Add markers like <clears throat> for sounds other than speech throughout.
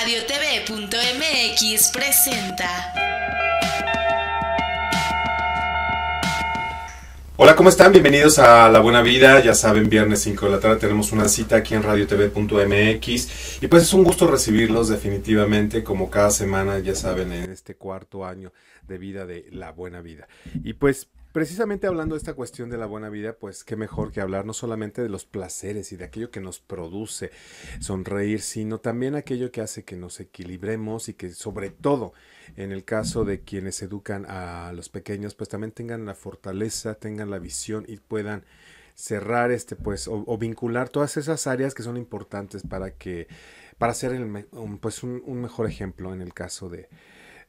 RadioTV.mx presenta. Hola, ¿cómo están? Bienvenidos a La Buena Vida. Ya saben, viernes 5 de la tarde tenemos una cita aquí en radiotv.mx. Y pues es un gusto recibirlos definitivamente, como cada semana, ya saben, en este cuarto año de vida de La Buena Vida. Y pues Precisamente hablando de esta cuestión de la buena vida, pues qué mejor que hablar no solamente de los placeres y de aquello que nos produce sonreír, sino también aquello que hace que nos equilibremos y que sobre todo en el caso de quienes educan a los pequeños, pues también tengan la fortaleza, tengan la visión y puedan cerrar este pues o, vincular todas esas áreas que son importantes para que para ser pues un, un, mejor ejemplo en el caso de,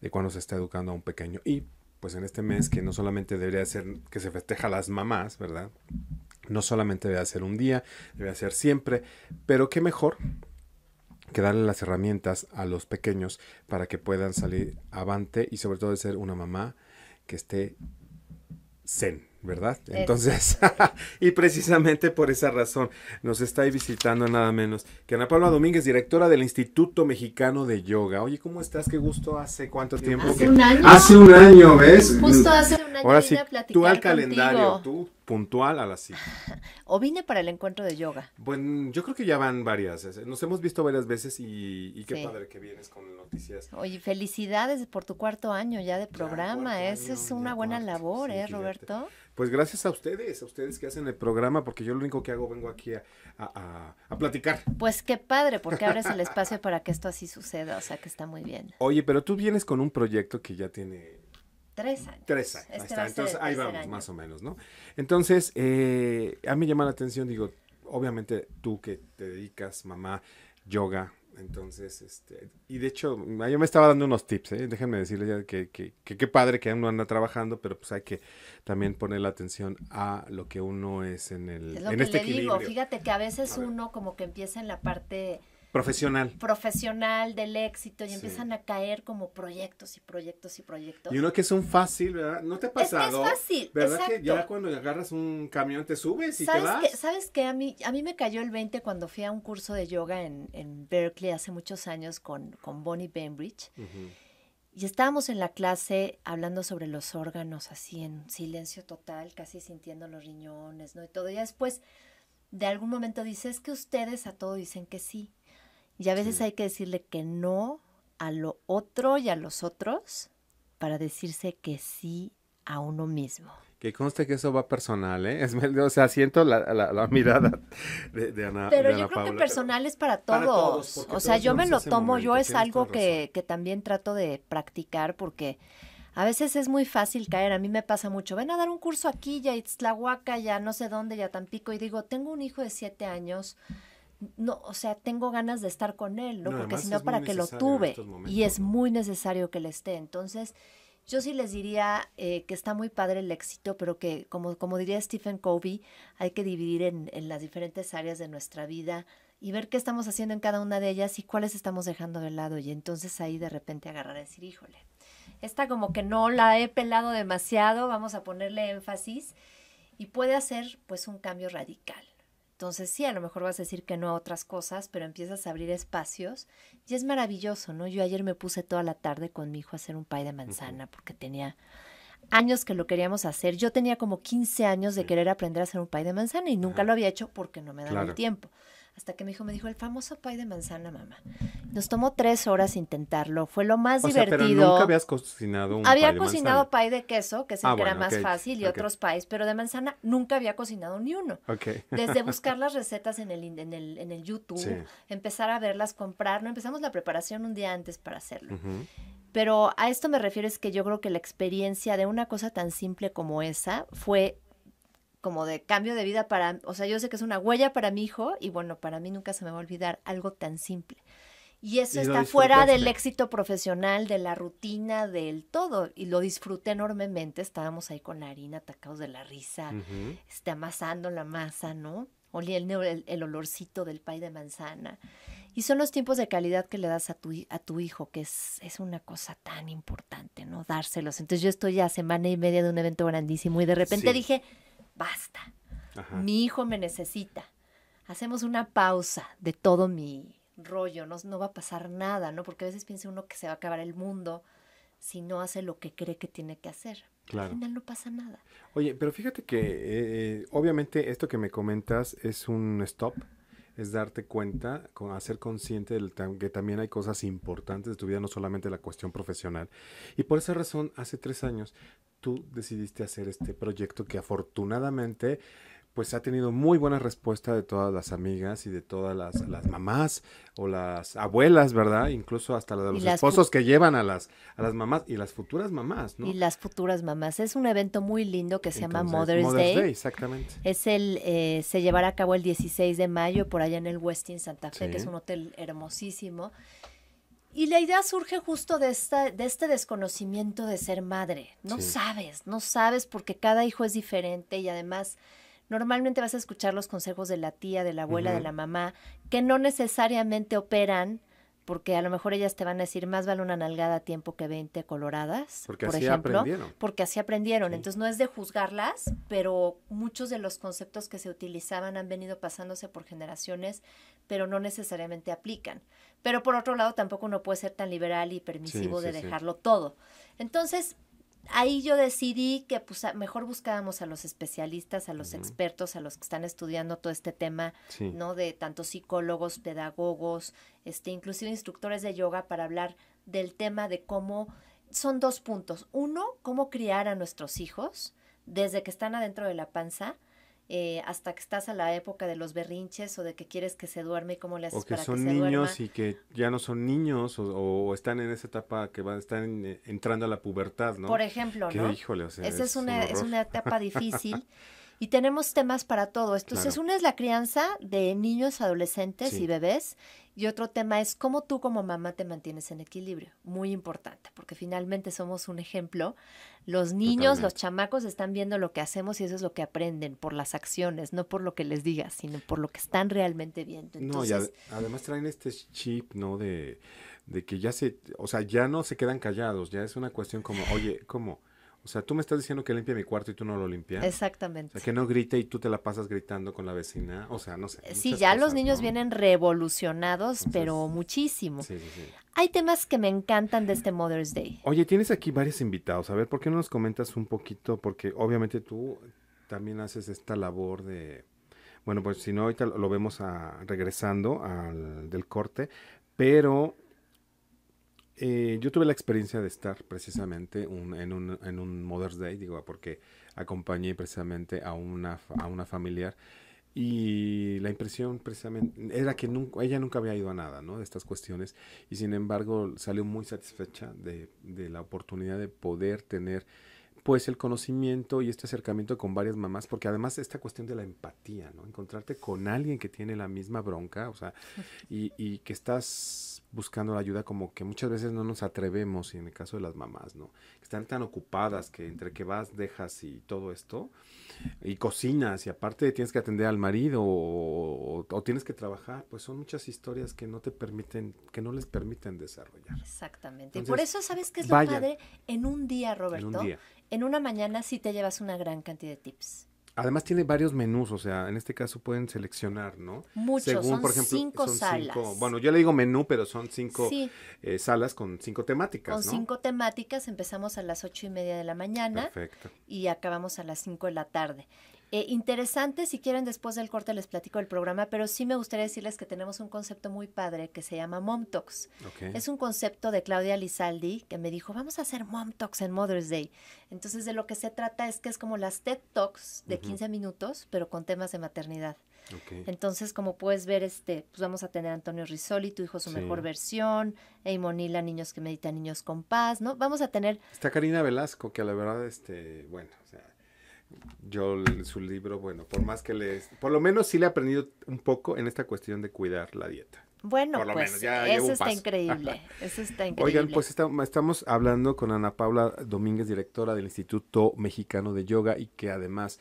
de cuando se está educando a un pequeño y pues en este mes que no solamente debería ser que se festeja a las mamás, ¿verdad? No solamente debe ser un día, debe ser siempre, pero qué mejor que darle las herramientas a los pequeños para que puedan salir avante y sobre todo de ser una mamá que esté zen, ¿verdad? Entonces, <laughs> y precisamente por esa razón nos está visitando nada menos que Ana Paula Domínguez, directora del Instituto Mexicano de Yoga. Oye, ¿cómo estás? Qué gusto, hace cuánto tiempo. Hace que... un año. Hace un año, ¿ves? Justo hace un año. Ahora sí, tú al calendario, tú puntual a las 5. <laughs> ¿O vine para el encuentro de yoga? Bueno, yo creo que ya van varias. Eh, nos hemos visto varias veces y, qué padre que vienes con noticias. Oye, felicidades por tu cuarto año ya de programa. Esa es una buena labor, ¿eh, Roberto? Pues gracias a ustedes, a ustedes que hacen el programa, porque yo lo único que hago vengo aquí a, a, a platicar. Pues qué padre, porque abres el <laughs> espacio para que esto así suceda, o sea que está muy bien. Oye, pero tú vienes con un proyecto que ya tiene Tres años. Tres años. Este está. Entonces ahí vamos, más o menos, ¿no? Entonces, eh, a mí llama la atención, digo, obviamente tú que te dedicas, mamá, yoga, entonces, este, y de hecho, yo me estaba dando unos tips, ¿eh? déjenme decirles ya que qué que, padre que uno anda trabajando, pero pues hay que también poner la atención a lo que uno es en el... en que este fíjate que a veces uno como que empieza en la parte Profesional. Profesional del éxito y empiezan a caer como proyectos y proyectos y proyectos. Y uno que es un fácil, ¿verdad? ¿No te ha pasado? Es, fácil. ¿Verdad que ya cuando agarras un camión te subes y ¿Sabes te vas? Que, ¿Sabes qué? A mí, a mí me cayó el 20 cuando fui a un curso de yoga en, en Berkeley hace muchos años con, con Bonnie Bainbridge. Y estábamos en la clase hablando sobre los órganos, así en silencio total, casi sintiendo los riñones, ¿no? Y todo. Y después, de algún momento dices es que ustedes a todo dicen que sí. Y a veces hay que decirle que no a lo otro y a los otros para decirse que sí a uno mismo. Que conste que eso va personal, ¿eh? o sea, siento la, mirada <laughs> de, Ana. Pero yo creo que personal es para todos. o sea, yo me lo tomo, yo es algo que, que también trato de practicar porque... A veces es muy fácil caer, a mí me pasa mucho. Ven a dar un curso aquí, ya Itzlahuaca, ya no sé dónde, ya Tampico, y digo, tengo un hijo de siete años, no, o sea, tengo ganas de estar con él, ¿no? Porque si no, para que lo tuve. y es muy necesario que le esté. Entonces, yo sí les diría eh, que está muy padre el éxito, pero que, como, como diría Stephen Covey, hay que dividir en, en, las diferentes áreas de nuestra vida y ver qué estamos haciendo en cada una de ellas y cuáles estamos dejando de lado. Y entonces ahí de repente agarrar y decir, híjole, esta como que no la he pelado demasiado, vamos a ponerle énfasis y puede hacer pues un cambio radical. Entonces sí, a lo mejor vas a decir que no a otras cosas, pero empiezas a abrir espacios y es maravilloso, ¿no? Yo ayer me puse toda la tarde con mi hijo a hacer un pay de manzana porque tenía años que lo queríamos hacer. Yo tenía como 15 años de querer aprender a hacer un pay de manzana y nunca lo había hecho porque no me daba el tiempo hasta que mi hijo me dijo el famoso pay de manzana, mamá. Nos tomó tres horas intentarlo, fue lo más divertido. Sea, pero nunca habías cocinado un Había cocinado pie de queso, que es el ah, que era más fácil, y otros pies, pero de manzana nunca había cocinado ni uno. <laughs> Desde buscar las recetas en el, en el, YouTube, empezar a verlas, comprar, no empezamos la preparación un día antes para hacerlo. Pero a esto me refiero es que yo creo que la experiencia de una cosa tan simple como esa fue como de cambio de vida para, o sea, yo sé que es una huella para mi hijo y bueno, para mí nunca se me va a olvidar algo tan simple. Y eso está fuera del éxito profesional, de la rutina, del todo. Y lo disfruté enormemente. Estábamos ahí con la harina, atacados de la risa, este, amasando la masa, ¿no? Olía el, el, olorcito del pay de manzana. Y son los tiempos de calidad que le das a tu, a tu hijo, que es, es una cosa tan importante, ¿no? Dárselos. Entonces yo estoy ya semana y media de un evento grandísimo y de repente dije, basta, mi hijo me necesita. Hacemos una pausa de todo mi rollo, no, no va a pasar nada, ¿no? Porque a veces piensa uno que se va a acabar el mundo si no hace lo que cree que tiene que hacer. Al final no pasa nada. Oye, pero fíjate que eh, eh, obviamente esto que me comentas es un stop, es darte cuenta, hacer consciente del, que también hay cosas importantes de tu vida, no solamente la cuestión profesional. Y por esa razón, hace tres años tú decidiste hacer este proyecto que afortunadamente pues ha tenido muy buena respuesta de todas las amigas y de todas las, las mamás o las abuelas, ¿verdad? Incluso hasta la de los esposos que llevan a las, a las mamás y las futuras mamás, ¿no? Y las futuras mamás. Es un evento muy lindo que se llama Mother's, Day. Exactamente. Es el, eh, se llevará a cabo el 16 de mayo por allá en el Westin Santa Fe, que es un hotel hermosísimo. Y la idea surge justo de, esta, de este desconocimiento de ser madre. No sabes, no sabes porque cada hijo es diferente y además normalmente vas a escuchar los consejos de la tía, de la abuela, de la mamá, que no necesariamente operan porque a lo mejor ellas te van a decir más vale una nalgada a tiempo que 20 coloradas, porque así aprendieron. porque así aprendieron. Entonces no es de juzgarlas, pero muchos de los conceptos que se utilizaban han venido pasándose por generaciones, pero no necesariamente aplican. Pero por otro lado, tampoco uno puede ser tan liberal y permisivo de dejarlo todo. Entonces, ahí yo decidí que pues, mejor buscábamos a los especialistas, a los expertos, a los que están estudiando todo este tema, ¿no? De tantos psicólogos, pedagogos, este, inclusive instructores de yoga para hablar del tema de cómo son dos puntos. Uno, cómo criar a nuestros hijos desde que están adentro de la panza eh, hasta que estás a la época de los berrinches o de que quieres que se duerme como cómo le haces o que son niños y que ya no son niños o, están en esa etapa que van están eh, entrando a la pubertad, ¿no? Por ejemplo, ¿no? Esa es, una, es una <laughs> etapa difícil. Y tenemos temas para todo. Entonces, uno una es la crianza de niños, adolescentes y bebés. Y otro tema es cómo tú como mamá te mantienes en equilibrio. Muy importante, porque finalmente somos un ejemplo. Los niños, los chamacos están viendo lo que hacemos y eso es lo que aprenden por las acciones, no por lo que les digas, sino por lo que están realmente viendo. no, y además traen este chip, ¿no? De, de que ya se, o sea, ya no se quedan callados, ya es una cuestión como, oye, ¿cómo? O sea, tú me estás diciendo que limpia mi cuarto y tú no lo limpias. Exactamente. que no grite y tú te la pasas gritando con la vecina. O sea, no sé. Sí, ya los niños vienen revolucionados, pero muchísimo. Sí, sí, sí. Hay temas que me encantan de este Mother's Day. Oye, tienes aquí varios invitados. A ver, ¿por qué no nos comentas un poquito? Porque obviamente tú también haces esta labor de... Bueno, pues si no, ahorita lo vemos ah, regresando al, del corte, pero eh, yo tuve la experiencia de estar precisamente en, un, en, Mother's Day, digo, porque acompañé precisamente a una, a una familiar y la impresión precisamente era que nunca, ella nunca había ido a nada, ¿no? De estas cuestiones y sin embargo salió muy satisfecha de, de la oportunidad de poder tener pues el conocimiento y este acercamiento con varias mamás, porque además esta cuestión de la empatía, ¿no? Encontrarte con alguien que tiene la misma bronca, o sea, y, y que estás buscando la ayuda como que muchas veces no nos atrevemos, y en el caso de las mamás, ¿no? Están tan ocupadas que entre que vas, dejas y todo esto, y cocinas, y aparte tienes que atender al marido o, tienes que trabajar, pues son muchas historias que no te permiten, que no les permiten desarrollar. Exactamente. y por eso, ¿sabes que es lo padre? En un día, Roberto, en, en una mañana sí te llevas una gran cantidad de tips. Además tiene varios menús, o sea, en este caso pueden seleccionar, ¿no? Muchos, Según, por ejemplo, cinco salas. bueno, yo le digo menú, pero son cinco eh, salas con cinco temáticas, Con cinco temáticas, empezamos a las ocho y media de la mañana. Y acabamos a las cinco de la tarde. Eh, interesante, si quieren después del corte les platico el programa, pero sí me gustaría decirles que tenemos un concepto muy padre que se llama Mom Talks. Es un concepto de Claudia Lizaldi que me dijo, vamos a hacer Mom Talks en Mother's Day. Entonces de lo que se trata es que es como las TED Talks de 15 minutos, pero con temas de maternidad. Entonces, como puedes ver, este, pues vamos a tener a Antonio Risoli, tu hijo su mejor versión, Eimonila, niños que meditan, niños con paz, ¿no? Vamos a tener... Está Karina Velasco, que la verdad, este, bueno, o sea, yo su libro, bueno, por más que le por lo menos sí le he aprendido un poco en esta cuestión de cuidar la dieta. Bueno, pues eso está increíble, Oigan, pues estamos hablando con Ana Paula Domínguez, directora del Instituto Mexicano de Yoga y que además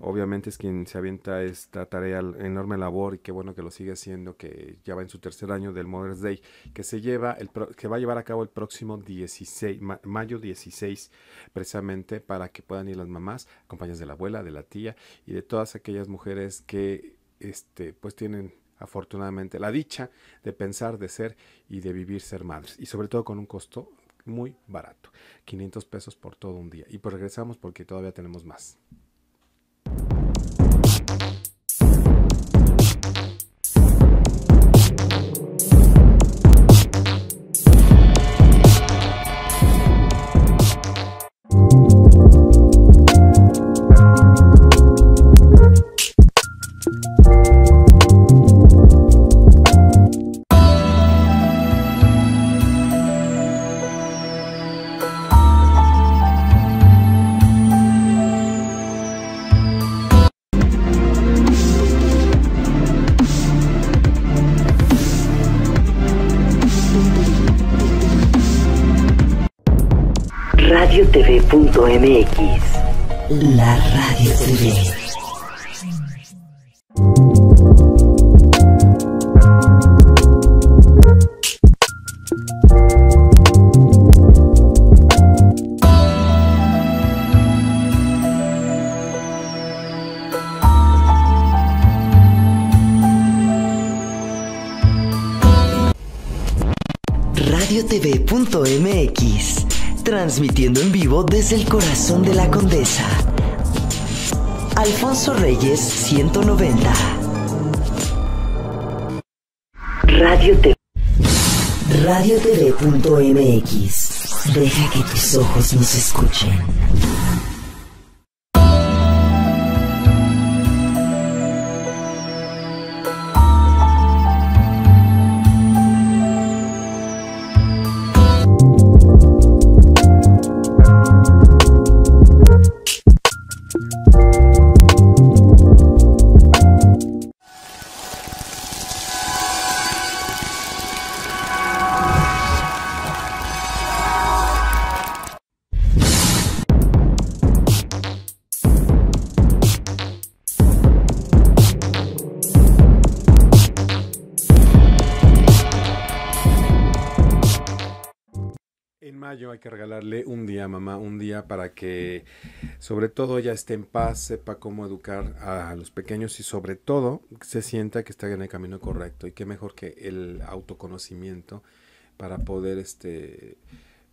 obviamente es quien se avienta esta tarea, enorme labor, y qué bueno que lo sigue haciendo, que ya va en su tercer año del Mother's Day, que se lleva, el que va a llevar a cabo el próximo 16, mayo 16, precisamente para que puedan ir las mamás, compañías de la abuela, de la tía y de todas aquellas mujeres que, este, pues tienen afortunadamente la dicha de pensar, de ser y de vivir ser madres, y sobre todo con un costo muy barato, 500 pesos por todo un día. Y pues regresamos porque todavía tenemos más. La radio TV. el corazón de la condesa. Alfonso Reyes 190. Radio TV. Radio TV.mx. Deja que tus ojos nos escuchen. que regalarle un día, mamá, un día para que sobre todo ella esté en paz, sepa cómo educar a los pequeños y sobre todo se sienta que está en el camino correcto. Y qué mejor que el autoconocimiento para poder este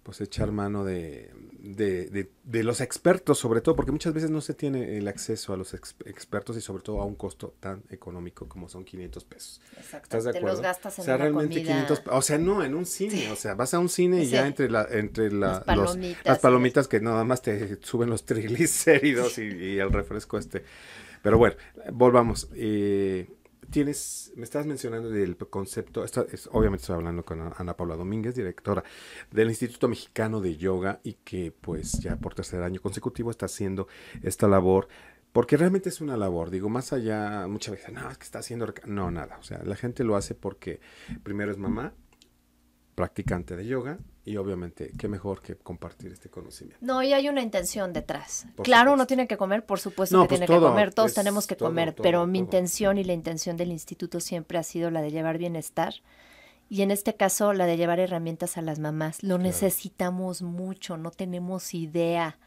pues echar mano de, de, de, los expertos, sobre todo, porque muchas veces no se tiene el acceso a los expertos y sobre todo a un costo tan económico como son 500 pesos. Exacto. de los gastas en o sea, realmente comida... 500, o sea, no, en un cine, o sea, vas a un cine y ya entre la entre las palomitas, que nada más te suben los triglicéridos y, el refresco este. Pero bueno, volvamos. Eh, tienes, me estás mencionando del concepto, esta es, obviamente estoy hablando con Ana Paula Domínguez, directora del Instituto Mexicano de Yoga y que pues ya por tercer año consecutivo está haciendo esta labor. Porque realmente es una labor, digo, más allá, muchas veces, no, es que está haciendo, no, nada, o sea, la gente lo hace porque primero es mamá, practicante de yoga, y obviamente, qué mejor que compartir este conocimiento. No, y hay una intención detrás. claro, uno tiene que comer, por supuesto que pues tiene que comer, todos tenemos que comer, pero mi intención y la intención del instituto siempre ha sido la de llevar bienestar y en este caso la de llevar herramientas a las mamás. Lo necesitamos mucho, no tenemos idea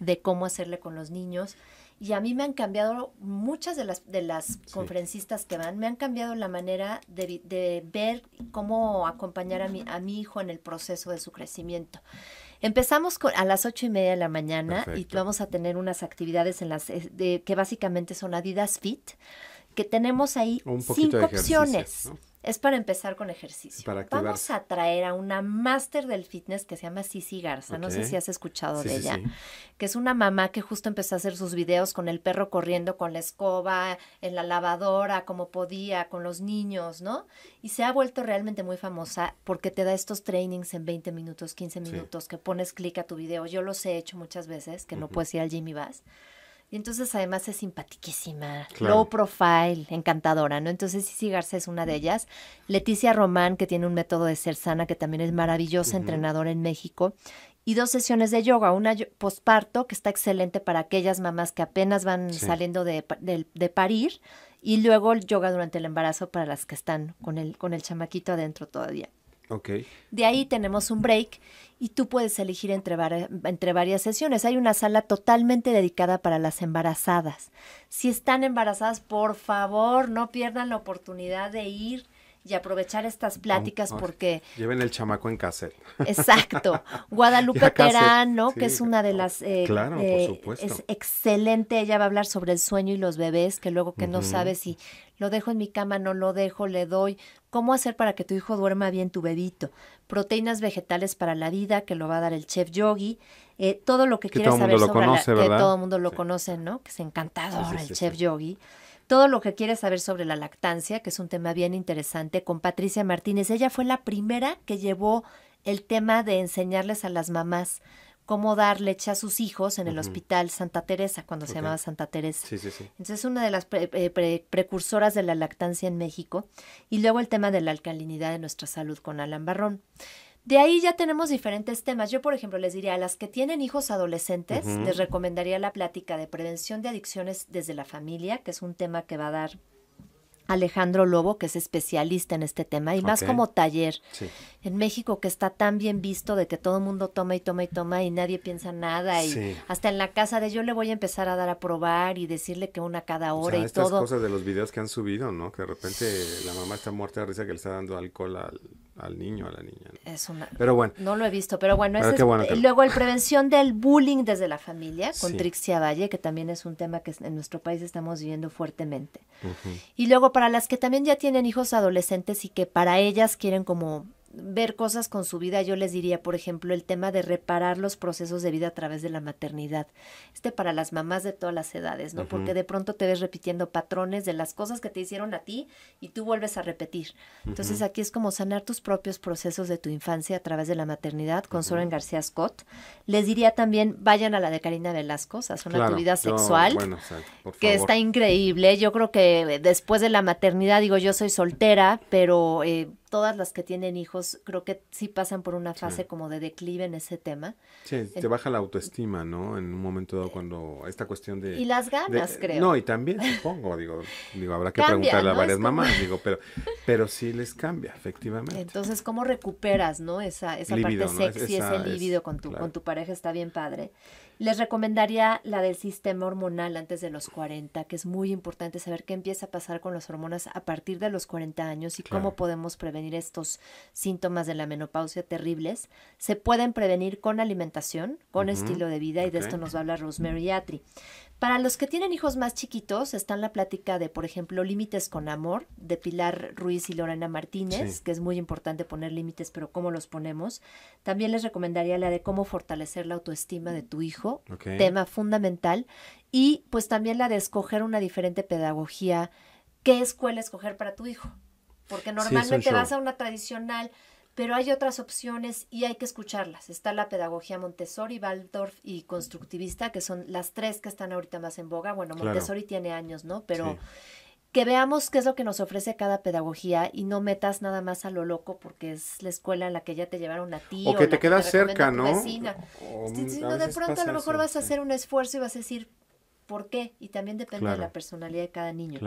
de cómo hacerle con los niños y a mí me han cambiado muchas de las, de las conferencistas que van, me han cambiado la manera de, de ver cómo acompañar a mi, a mi hijo en el proceso de su crecimiento. Empezamos con, a las ocho y media de la mañana y vamos a tener unas actividades en las eh, de, que básicamente son Adidas Fit, que tenemos ahí cinco opciones es para empezar con ejercicio. Vamos a traer a una máster del fitness que se llama Sisi Garza, no sé si has escuchado de ella, que es una mamá que justo empezó a hacer sus videos con el perro corriendo con la escoba, en la lavadora, como podía, con los niños, ¿no? Y se ha vuelto realmente muy famosa porque te da estos trainings en 20 minutos, 15 minutos, que pones clic a tu video. Yo los he hecho muchas veces, que no puedes ir al Jimmy y y entonces además es simpatiquísima, low profile, encantadora, ¿no? Entonces Sisi Garza es una de mm. ellas. Leticia Román, que tiene un método de ser sana, que también es maravillosa, entrenadora en México. Y dos sesiones de yoga, una posparto, que está excelente para aquellas mamás que apenas van saliendo de, de parir y luego el yoga durante el embarazo para las que están con el, con el chamaquito adentro todavía. De ahí tenemos un break y tú puedes elegir entre, entre varias sesiones. Hay una sala totalmente dedicada para las embarazadas. Si están embarazadas, por favor, no pierdan la oportunidad de ir y aprovechar estas pláticas porque... Lleven el chamaco en cassette. Exacto. <laughs> Guadalupe Terán, ¿no? que es una de las... Eh, claro, por eh, supuesto. Es excelente, ella va a hablar sobre el sueño y los bebés, que luego que no sabe si lo dejo en mi cama, no lo dejo, le doy. ¿Cómo hacer para que tu hijo duerma bien tu bebito? Proteínas vegetales para la vida, que lo va a dar el chef Yogi. Eh, todo lo que, que quieras saber sobre la, que todo el mundo lo conoce, ¿no? Que es encantador el chef Yogi todo lo que quieres saber sobre la lactancia, que es un tema bien interesante, con Patricia Martínez. Ella fue la primera que llevó el tema de enseñarles a las mamás cómo dar leche a sus hijos en el hospital Santa Teresa, cuando se llamaba Santa Teresa. Sí, sí, sí. Entonces es una de las eh, precursoras de la lactancia en México. Y luego el tema de la alcalinidad de nuestra salud con Alan Barrón. De ahí ya tenemos diferentes temas. Yo, por ejemplo, les diría a las que tienen hijos adolescentes, les recomendaría la plática de prevención de adicciones desde la familia, que es un tema que va a dar Alejandro Lobo, que es especialista en este tema, y más como taller en México que está tan bien visto de que todo el mundo toma y toma y toma y nadie piensa nada y hasta en la casa de yo le voy a empezar a dar a probar y decirle que una cada pues, hora o sea, y ah, estas cosas de los videos que han subido, ¿no? Que de repente la mamá está muerta de risa que le está dando alcohol al al niño, a la niña. Es una... Pero bueno. No lo he visto, pero bueno. Pero eh, Luego, el prevención del bullying desde la familia, con Trixia Valle, que también es un tema que en nuestro país estamos viviendo fuertemente. Y luego, para las que también ya tienen hijos adolescentes y que para ellas quieren como ver cosas con su vida, yo les diría, por ejemplo, el tema de reparar los procesos de vida a través de la maternidad. Este para las mamás de todas las edades, ¿no? Porque de pronto te ves repitiendo patrones de las cosas que te hicieron a ti y tú vuelves a repetir. Entonces aquí es como sanar tus propios procesos de tu infancia a través de la maternidad con Soren García Scott. Les diría también, vayan a la de Karina Velasco, o sea, son vida sexual, que está increíble. Yo creo que después de la maternidad, digo, yo soy soltera, pero... Eh, todas las que tienen hijos, creo que sí pasan por una fase como de declive en ese tema. Sí, te baja la autoestima, ¿no? En un momento dado cuando esta cuestión de... Y las ganas, creo. No, y también, supongo, digo, digo habrá que preguntarle a varias mamás, digo, pero, pero sí les cambia, efectivamente. Entonces, ¿cómo recuperas, no? Esa, esa parte sexy, ese líbido con, tu, con tu pareja está bien padre. Les recomendaría la del sistema hormonal antes de los 40, que es muy importante saber qué empieza a pasar con las hormonas a partir de los 40 años y cómo podemos prevenir estos síntomas de la menopausia terribles. Se pueden prevenir con alimentación, con estilo de vida, y de esto nos va a hablar Rosemary Atri. Para los que tienen hijos más chiquitos, está en la plática de, por ejemplo, Límites con Amor, de Pilar Ruiz y Lorena Martínez, que es muy importante poner límites, pero cómo los ponemos. También les recomendaría la de cómo fortalecer la autoestima de tu hijo, tema fundamental. Y pues también la de escoger una diferente pedagogía, qué escuela escoger para tu hijo. Porque normalmente vas a una tradicional, pero hay otras opciones y hay que escucharlas. Está la pedagogía Montessori, Waldorf y constructivista, que son las tres que están ahorita más en boga. Bueno, Montessori tiene años, ¿no? Pero que veamos qué es lo que nos ofrece cada pedagogía y no metas nada más a lo loco porque es la escuela en la que ya te llevaron a ti. O, que te quedas cerca, ¿no? de pronto a lo mejor vas a hacer un esfuerzo y vas a decir, por qué y también depende de la personalidad de cada niño.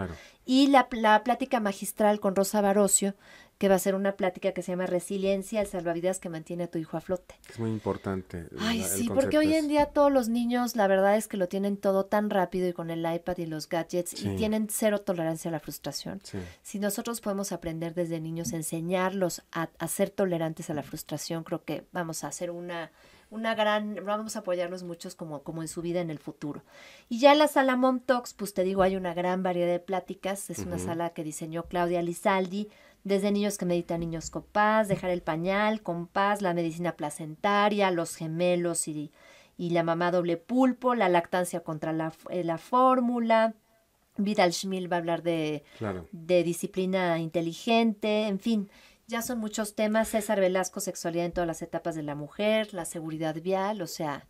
Y la, la, plática magistral con Rosa Barocio que va a ser una plática que se llama Resiliencia, el salvavidas que mantiene a tu hijo a flote. Es muy importante. Ay, sí, porque hoy en día todos los niños, la verdad es que lo tienen todo tan rápido y con el iPad y los gadgets y tienen cero tolerancia a la frustración. Si nosotros podemos aprender desde niños, enseñarlos a, ser tolerantes a la frustración, creo que vamos a hacer una una gran, vamos a apoyarlos muchos como, como en su vida en el futuro. Y ya en la sala Mom Talks, pues te digo, hay una gran variedad de pláticas, es una sala que diseñó Claudia Lizaldi, desde niños que meditan, niños con paz, dejar el pañal con paz, la medicina placentaria, los gemelos y, la mamá doble pulpo, la lactancia contra la, eh, la fórmula. Vidal Schmil va a hablar de, de disciplina inteligente, en fin. Ya son muchos temas, César Velasco, sexualidad en todas las etapas de la mujer, la seguridad vial, o sea,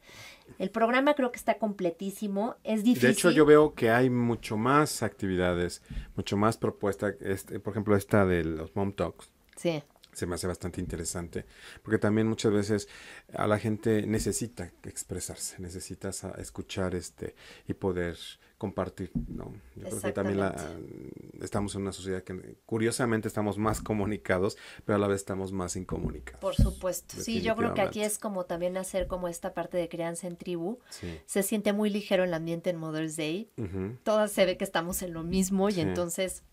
el programa creo que está completísimo, es difícil. De hecho, yo veo que hay mucho más actividades, mucho más propuestas, este, por ejemplo, esta de los Mom Talks. Sí. Se me hace bastante interesante, porque también muchas veces a la gente necesita expresarse, necesitas escuchar este y poder compartir, ¿no? Yo creo que también estamos en una sociedad que curiosamente estamos más comunicados, pero a la vez estamos más incomunicados. Por supuesto, sí, yo creo que aquí es como también hacer como esta parte de crianza en tribu. Se siente muy ligero el ambiente en Mother's Day, todas se ve que estamos en lo mismo y entonces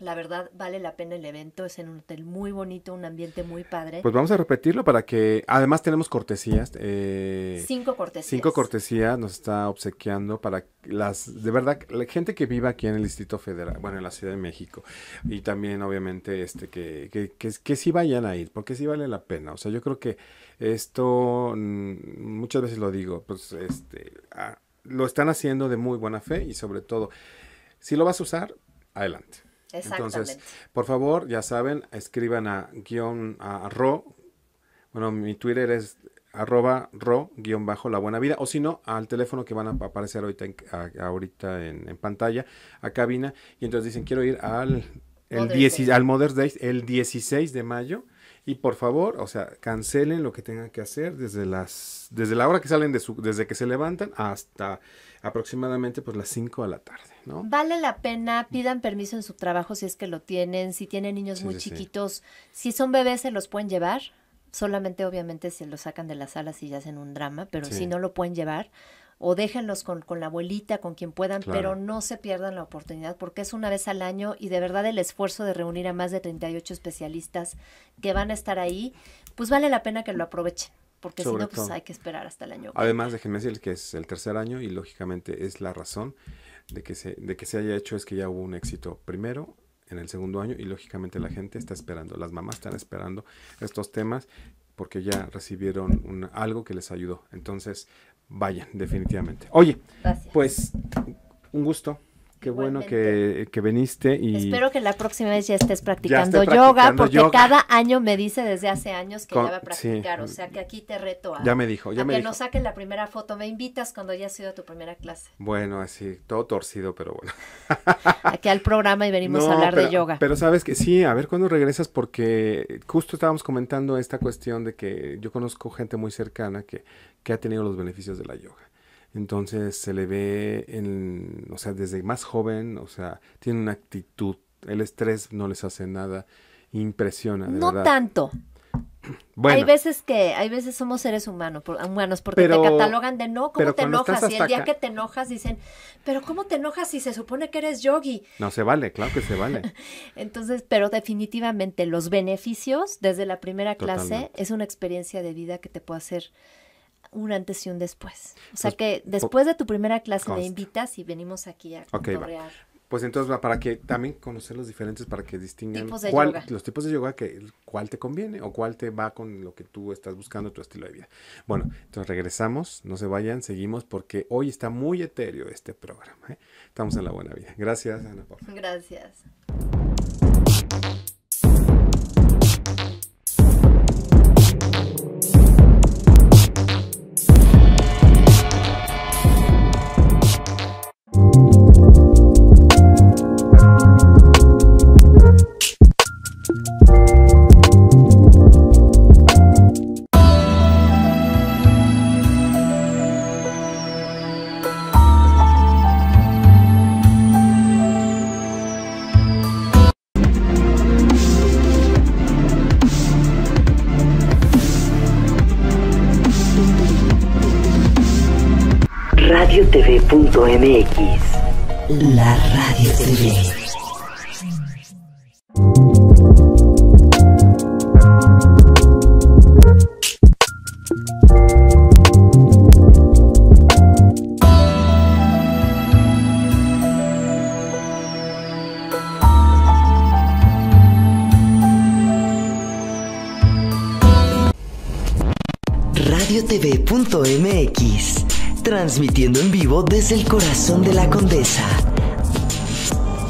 la verdad, vale la pena el evento. Es en un hotel muy bonito, un ambiente muy padre. Pues vamos a repetirlo para que. Además, tenemos cortesías. Eh, cinco cortesías. Cinco cortesías nos está obsequiando para las. De verdad, la gente que viva aquí en el Distrito Federal, bueno, en la Ciudad de México. Y también, obviamente, este que, que, que, que sí vayan a ir, porque sí vale la pena. O sea, yo creo que esto. Mm, muchas veces lo digo, pues este. Ah, lo están haciendo de muy buena fe y sobre todo, si lo vas a usar, adelante. Entonces, por favor, ya saben, escriban a guión a ro. Bueno, mi Twitter es arroba ro guión bajo la buena vida o si no al teléfono que van a aparecer ahorita en, ahorita en, pantalla a cabina y entonces dicen quiero ir al el Mother's Day. al Day el 16 de mayo y por favor, o sea, cancelen lo que tengan que hacer desde las desde la hora que salen de su desde que se levantan hasta aproximadamente pues las 5 de la tarde, ¿no? Vale la pena, pidan permiso en su trabajo si es que lo tienen, si tienen niños muy chiquitos, si son bebés se los pueden llevar, solamente obviamente si los sacan de las salas y ya hacen un drama, pero si no lo pueden llevar o déjenlos con, la abuelita, con quien puedan, pero no se pierdan la oportunidad porque es una vez al año y de verdad el esfuerzo de reunir a más de 38 especialistas que van a estar ahí, pues vale la pena que lo aprovechen porque si no, pues hay que esperar hasta el año. Además, déjenme decir que es el tercer año y lógicamente es la razón de que, se, de que se haya hecho es que ya hubo un éxito primero en el segundo año y lógicamente la gente está esperando, las mamás están esperando estos temas porque ya recibieron algo que les ayudó. Entonces, vayan, definitivamente. Oye, pues un gusto. Qué bueno que, que, viniste y... Espero que la próxima vez ya estés practicando, yoga, porque cada año me dice desde hace años que ya va a practicar, o sea que aquí te reto a... Ya me dijo, ya que nos saquen la primera foto, me invitas cuando ya ha sido tu primera clase. Bueno, así, todo torcido, pero bueno. <laughs> aquí al programa y venimos a hablar de yoga. Pero sabes que sí, a ver cuándo regresas, porque justo estábamos comentando esta cuestión de que yo conozco gente muy cercana que, que ha tenido los beneficios de la yoga. Entonces se le ve, en, o sea, desde más joven, o sea, tiene una actitud, el estrés no les hace nada, impresiona. De no tanto. <clears throat> hay veces que, hay veces somos seres humanos, humanos porque te catalogan de no, ¿cómo te enojas? Y el día que te enojas dicen, pero ¿cómo te enojas si se supone que eres yogi? No se vale, claro que se vale. <laughs> Entonces, pero definitivamente los beneficios desde la primera clase es una experiencia de vida que te puede hacer un antes y un después. O sea que después de tu primera clase de me invitas y venimos aquí a okay, Pues entonces para que también conocer los diferentes para que distingan los tipos de yoga que cuál te conviene o cuál te va con lo que tú estás buscando tu estilo de vida. Bueno, entonces regresamos, no se vayan, seguimos porque hoy está muy etéreo este programa. ¿eh? Estamos en la buena vida. Gracias Ana Paula. Gracias. radiotv.mx. La Radio TV. transmitiendo en vivo desde el corazón de la condesa.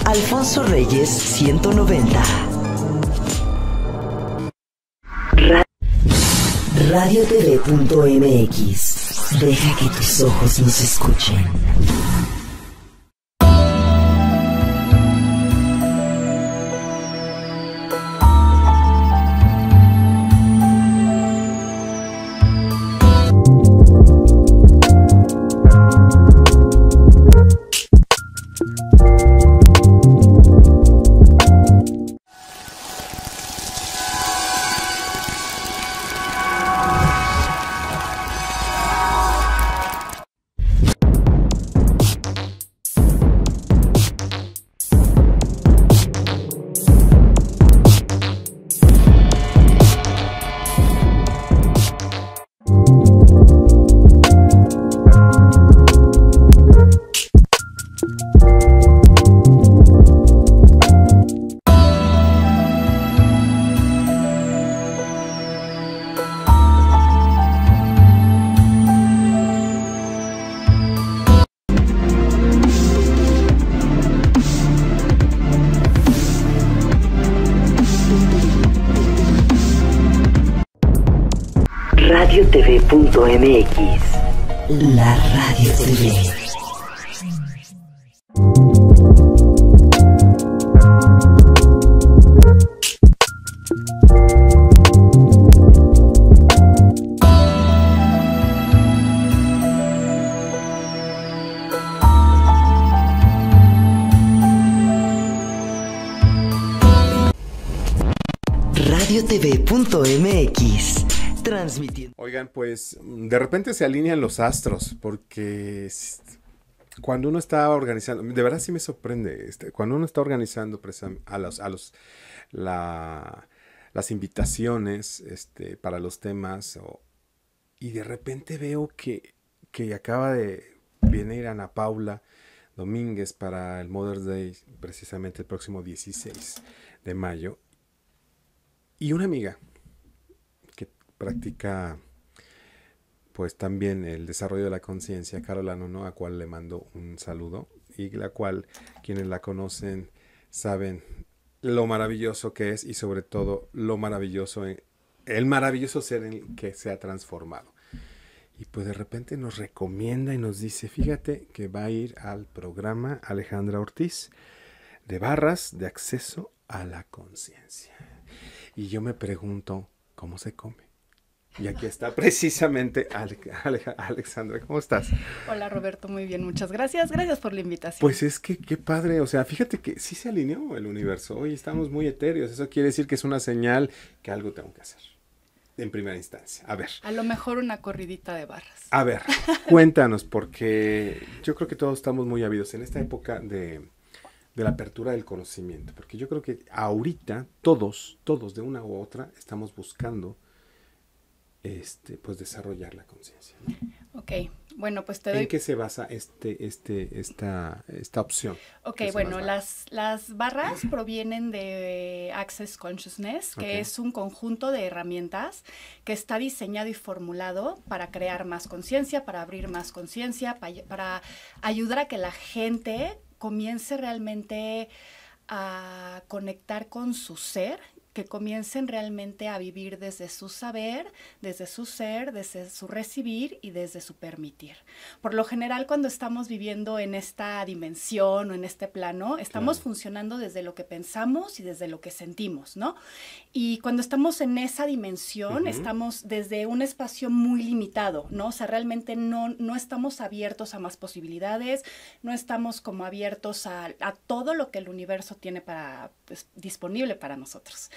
Alfonso Reyes 190. Radiotv.mx Deja que tus ojos nos escuchen. La radio TV. pues de repente se alinean los astros, porque cuando uno está organizando, de verdad sí me sorprende, este, cuando uno está organizando a los, a los las invitaciones este, para los temas, y de repente veo que, que acaba de venir Ana Paula Domínguez para el Mother's Day, precisamente el próximo 16 de mayo, y una amiga que practica pues también el desarrollo de la conciencia, carolano no a cual le mando un saludo y la cual quienes la conocen saben lo maravilloso que es y sobre todo lo maravilloso, en, eh, el maravilloso ser en el que se ha transformado. Y pues de repente nos recomienda y nos dice, fíjate que va a ir al programa Alejandra Ortiz de barras de acceso a la conciencia. Y yo me pregunto, ¿cómo se come? Y aquí está precisamente Alexandra, ¿cómo estás? Hola Roberto, muy bien, muchas gracias, gracias por la invitación. Pues es que qué padre, o sea, fíjate que sí se alineó el universo, hoy estamos muy etéreos, eso quiere decir que es una señal que algo tengo que hacer, en primera instancia, a ver. A lo mejor una corridita de barras. A ver, cuéntanos, porque yo creo que todos estamos muy ávidos en esta época de, de la apertura del conocimiento, porque yo creo que ahorita todos, todos de una u otra, estamos buscando este, pues desarrollar la conciencia. Ok, bueno, pues te doy... ¿En qué se basa este, este, esta, esta opción? Ok, bueno, las, las barras provienen de Access Consciousness, que es un conjunto de herramientas que está diseñado y formulado para crear más conciencia, para abrir más conciencia, para ayudar a que la gente comience realmente a conectar con su ser que comiencen realmente a vivir desde su saber, desde su ser, desde su recibir y desde su permitir. Por lo general, cuando estamos viviendo en esta dimensión o en este plano, estamos funcionando desde lo que pensamos y desde lo que sentimos, ¿no? Y cuando estamos en esa dimensión, estamos desde un espacio muy limitado, ¿no? O sea, realmente no, estamos abiertos a más posibilidades, no estamos como abiertos a, todo lo que el universo tiene para, pues, disponible para nosotros.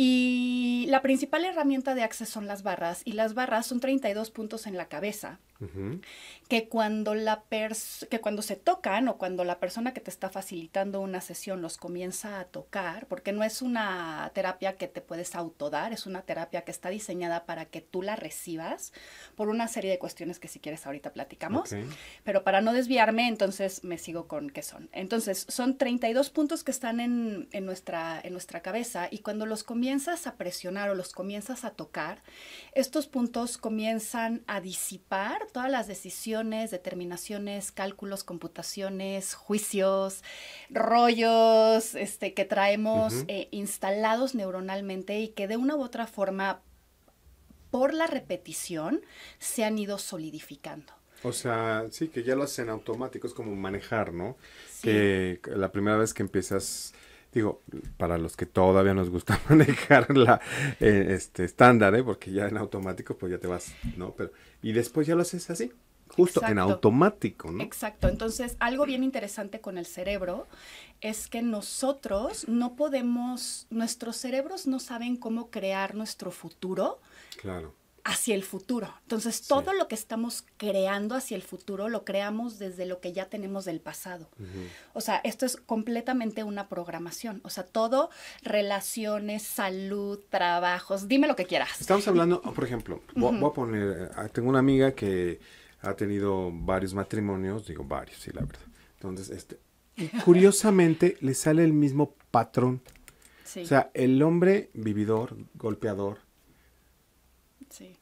Y la principal herramienta de acceso son las barras, y las barras son 32 puntos en la cabeza, que, cuando la que cuando se tocan o cuando la persona que te está facilitando una sesión los comienza a tocar, porque no es una terapia que te puedes autodar, es una terapia que está diseñada para que tú la recibas por una serie de cuestiones que si quieres ahorita platicamos, pero para no desviarme, entonces me sigo con qué son. Entonces, son 32 puntos que están en, en nuestra, en nuestra cabeza y cuando los comienzas a presionar o los comienzas a tocar, estos puntos comienzan a disipar todas las decisiones, determinaciones, cálculos, computaciones, juicios, rollos este, que traemos eh, instalados neuronalmente y que de una u otra forma, por la repetición, se han ido solidificando. O sea, sí, que ya lo hacen automático, es como manejar, ¿no? Que la primera vez que empiezas digo, para los que todavía nos gusta <laughs> manejar la eh, este, estándar, ¿eh? porque ya en automático pues ya te vas, ¿no? Pero, y después ya lo haces así, justo en automático, ¿no? Exacto. Entonces, algo bien interesante con el cerebro es que nosotros no podemos, nuestros cerebros no saben cómo crear nuestro futuro. Claro hacia el futuro. Entonces, todo lo que estamos creando hacia el futuro lo creamos desde lo que ya tenemos del pasado. O sea, esto es completamente una programación. O sea, todo, relaciones, salud, trabajos, dime lo que quieras. Estamos hablando, oh, por ejemplo, voy, a poner, eh, tengo una amiga que ha tenido varios matrimonios, digo varios, sí, la verdad. Entonces, este, <laughs> curiosamente, le sale el mismo patrón. O sea, el hombre vividor, golpeador,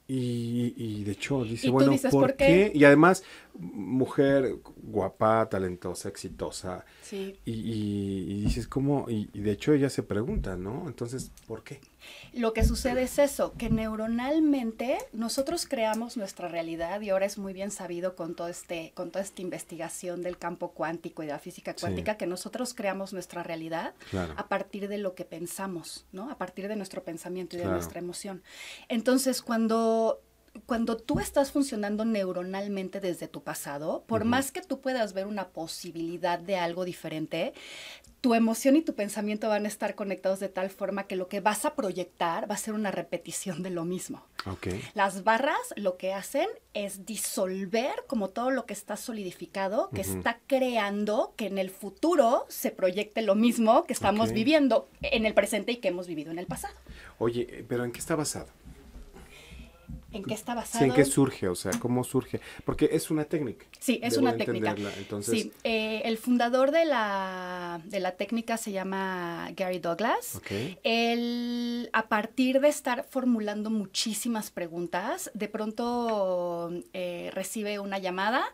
y, y, de hecho dice, bueno, ¿por, qué? Y además, mujer guapa, talentosa, exitosa. Y, y, y dices, ¿cómo? Y, de hecho ella se pregunta, ¿no? Entonces, ¿por qué? Lo que sucede es eso, que neuronalmente nosotros creamos nuestra realidad y ahora es muy bien sabido con, todo este, con toda esta investigación del campo cuántico y de la física cuántica que nosotros creamos nuestra realidad a partir de lo que pensamos, ¿no? A partir de nuestro pensamiento y de nuestra emoción. Entonces, cuando cuando tú estás funcionando neuronalmente desde tu pasado, por más que tú puedas ver una posibilidad de algo diferente, tu emoción y tu pensamiento van a estar conectados de tal forma que lo que vas a proyectar va a ser una repetición de lo mismo. Las barras lo que hacen es disolver como todo lo que está solidificado, que está creando que en el futuro se proyecte lo mismo que estamos viviendo en el presente y que hemos vivido en el pasado. Oye, eh, pero ¿en qué está basado? en qué está basado. en qué surge, o sea, cómo surge. Porque es una técnica. Sí, es una técnica. Sí, eh, el fundador de la, de la técnica se llama Gary Douglas. Okay. Él, a partir de estar formulando muchísimas preguntas, de pronto eh, recibe una llamada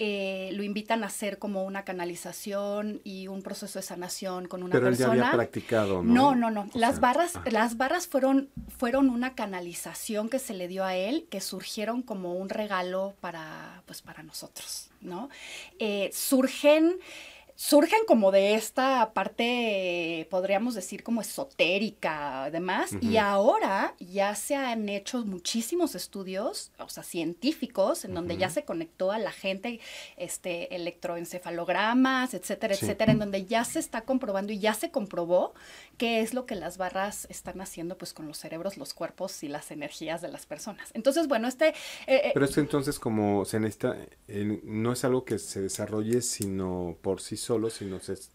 eh, lo invitan a hacer como una canalización y un proceso de sanación con una persona. él ya había practicado, ¿no? No, no, no. las barras, ah. las barras fueron, fueron una canalización que se le dio a él, que surgieron como un regalo para, pues, para nosotros, ¿no? Eh, surgen surgen como de esta parte, podríamos decir, como esotérica, además, y ahora ya se han hecho muchísimos estudios, o sea, científicos, en donde ya se conectó a la gente, este, electroencefalogramas, etcétera, etcétera, en donde ya se está comprobando y ya se comprobó qué es lo que las barras están haciendo, pues, con los cerebros, los cuerpos y las energías de las personas. Entonces, bueno, este... Eh, eh, Pero esto entonces como se necesita, eh, no es algo que se desarrolle, sino por sí solo solo, sino es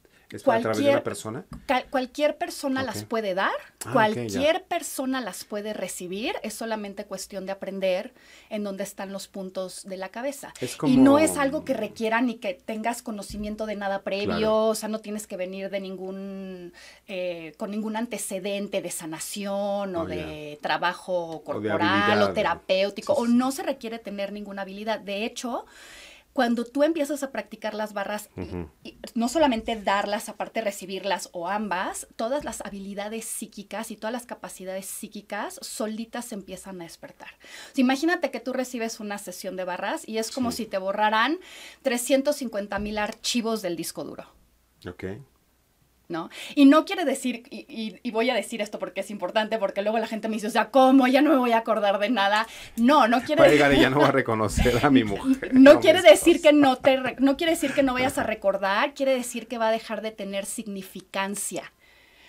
a través de una persona. cualquier persona las puede dar, ah, cualquier persona las puede recibir, es solamente cuestión de aprender en dónde están los puntos de la cabeza. Y no es algo que requiera ni que tengas conocimiento de nada previo, o sea, no tienes que venir de ningún, eh, con ningún antecedente de sanación o oh, de trabajo corporal o, terapéutico, o no se requiere tener ninguna habilidad. De hecho, cuando tú empiezas a practicar las barras, no solamente darlas, aparte recibirlas o ambas, todas las habilidades psíquicas y todas las capacidades psíquicas solitas se empiezan a despertar. imagínate que tú recibes una sesión de barras y es como si te borraran 350 mil archivos del disco duro. Okay. Y no quiere decir, y, voy a decir esto porque es importante, porque luego la gente me dice, o sea, ¿cómo? Ya no me voy a acordar de nada. No, no quiere decir... ya no va a <laughs> reconocer a mi mujer. No, quiere decir que no te, no quiere decir que no vayas a recordar, quiere decir que va a dejar de tener significancia.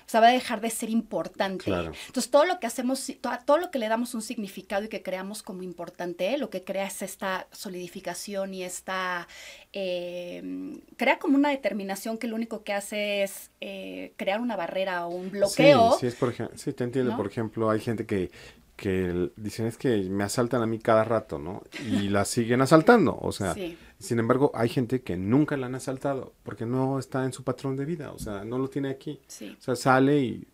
O sea, va a dejar de ser importante. Entonces, todo lo que hacemos, todo lo que le damos un significado y que creamos como importante, lo que crea es esta solidificación y esta... Em, crea como una determinación que lo único que hace es eh, crear una barrera o un bloqueo. Sí, sí, es por ejemplo, sí te entiendo. Por ejemplo, hay gente que que dicen es que me asaltan a mí cada rato, ¿no? Y la siguen asaltando, o sea, sin embargo, hay gente que nunca la han asaltado porque no está en su patrón de vida, o sea, no lo tiene aquí. O sea, sale y,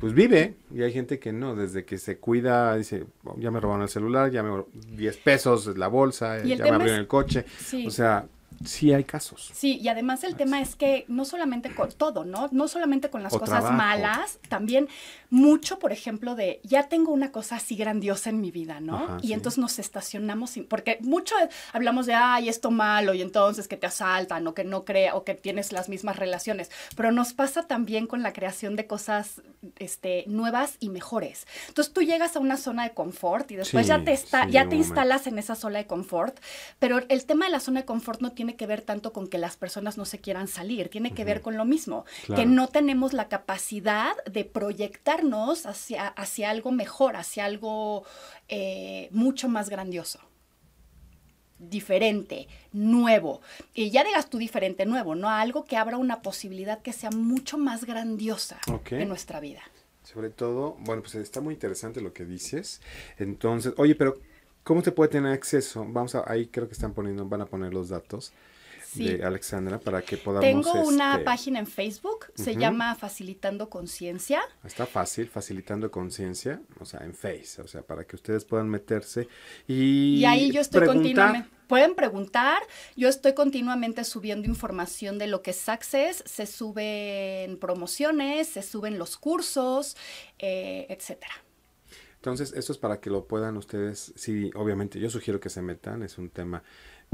pues vive, y hay gente que no, desde que se cuida, dice, oh, ya me robaron el celular, ya me 10 pesos la bolsa, ya me abrieron el coche, o sea, sí hay casos. Sí, y además el tema es que no solamente con todo, ¿no? No solamente con las cosas malas, también mucho, por ejemplo, de ya tengo una cosa así grandiosa en mi vida, ¿no? y entonces nos estacionamos, porque mucho hablamos de, ay, esto malo, y entonces que te asaltan, o que no crea, o que tienes las mismas relaciones, pero nos pasa también con la creación de cosas este, nuevas y mejores. Entonces tú llegas a una zona de confort y después ya te, ya te instalas en esa zona de confort, pero el tema de la zona de confort no tiene tiene que ver tanto con que las personas no se quieran salir, tiene que ver con lo mismo, que no tenemos la capacidad de proyectarnos hacia, hacia algo mejor, hacia algo eh, mucho más grandioso diferente, nuevo. Y ya digas tú diferente, nuevo, ¿no? Algo que abra una posibilidad que sea mucho más grandiosa en nuestra vida. Sobre todo, bueno, pues está muy interesante lo que dices. Entonces, oye, pero ¿Cómo se puede tener acceso? Vamos a, ahí creo que están poniendo, van a poner los datos de Alexandra para que podamos. Tengo una este, página en Facebook, se llama Facilitando Conciencia. Está fácil, Facilitando Conciencia, o sea, en Face, o sea, para que ustedes puedan meterse y. Y ahí yo estoy continuamente pueden preguntar. Yo estoy continuamente subiendo información de lo que es Access, se suben promociones, se suben los cursos, eh, etcétera. Entonces, esto es para que lo puedan ustedes, sí, obviamente yo sugiero que se metan, es un tema